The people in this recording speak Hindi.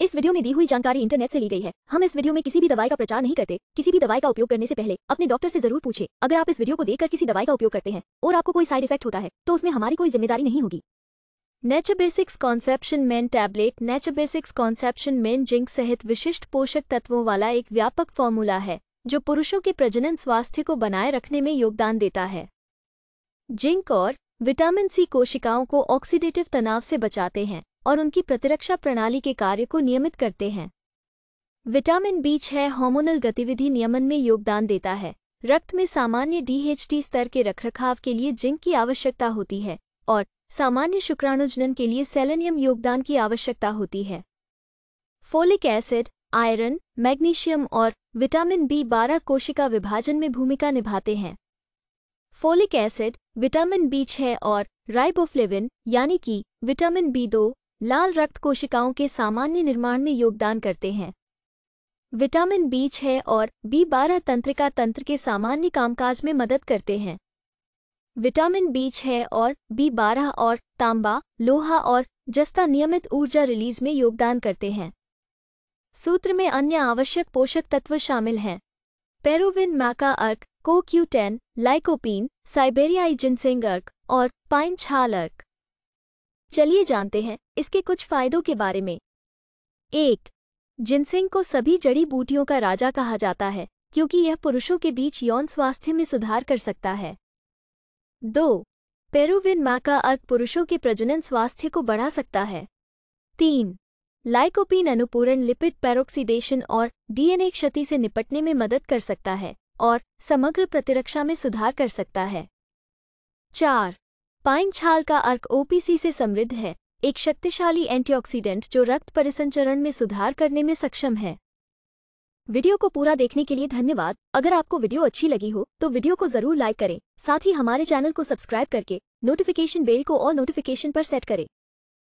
इस वीडियो में दी हुई जानकारी इंटरनेट से ली गई है हम इस वीडियो में किसी भी दवाई का प्रचार नहीं करते किसी भी दवाई का उपयोग करने से पहले अपने डॉक्टर से जरूर पूछे अगर आप इस वीडियो को देखकर किसी दवाई का उपयोग करते हैं और आपको कोई साइड इफेक्ट होता है तो उसमें हमारी कोई जिम्मेदारी नहीं होगी nature basics conception men tablet nature basics conception men zinc सहित विशिष्ट पोषक तत्वों वाला एक व्यापक फॉर्मूला है जो पुरुषों के प्रजनन स्वास्थ्य को बनाए रखने में योगदान देता है जिंक और विटामिन सी कोशिकाओं को ऑक्सीडेटिव तनाव से बचाते हैं और उनकी प्रतिरक्षा प्रणाली के कार्य को नियमित करते हैं विटामिन बी छह हार्मोनल गतिविधि नियमन में योगदान देता है रक्त में सामान्य डीएचटी स्तर के रखरखाव के लिए जिंक की आवश्यकता होती है और सामान्य शुक्राणुजनन के लिए सेलेनियम योगदान की आवश्यकता होती है फोलिक एसिड आयरन मैग्नीशियम और विटामिन बी बारह कोशिका विभाजन में भूमिका निभाते हैं फोलिक एसिड विटामिन बी छह और राइबोफ्लेविन यानी कि विटामिन बी दो लाल रक्त कोशिकाओं के सामान्य निर्माण में योगदान करते हैं विटामिन बीच है और बी बारह तंत्रिका तंत्र के सामान्य कामकाज में मदद करते हैं विटामिन बीच है और बी बारह और तांबा लोहा और जस्ता नियमित ऊर्जा रिलीज में योगदान करते हैं सूत्र में अन्य आवश्यक पोषक तत्व शामिल हैं पेरोविन मैका अर्क कोक्यूटेन टेन लाइकोपीन साइबेरियाई जिनसेंग अर्क और पाइन छाल अर्क चलिए जानते हैं इसके कुछ फायदों के बारे में एक जिनसिंग को सभी जड़ी बूटियों का राजा कहा जाता है क्योंकि यह पुरुषों के बीच यौन स्वास्थ्य में सुधार कर सकता है दो पेरुविन माँ का अर्क पुरुषों के प्रजनन स्वास्थ्य को बढ़ा सकता है तीन लाइकोपीन अनुपूरण लिपिड पेरोक्सीडेशन और डीएनए क्षति से निपटने में मदद कर सकता है और समग्र प्रतिरक्षा में सुधार कर सकता है चार पाइन छाल का अर्क ओपीसी से समृद्ध है एक शक्तिशाली एंटीऑक्सीडेंट जो रक्त परिसंचरण में सुधार करने में सक्षम है वीडियो को पूरा देखने के लिए धन्यवाद अगर आपको वीडियो अच्छी लगी हो तो वीडियो को जरूर लाइक करें साथ ही हमारे चैनल को सब्सक्राइब करके नोटिफिकेशन बेल को और नोटिफिकेशन पर सेट करें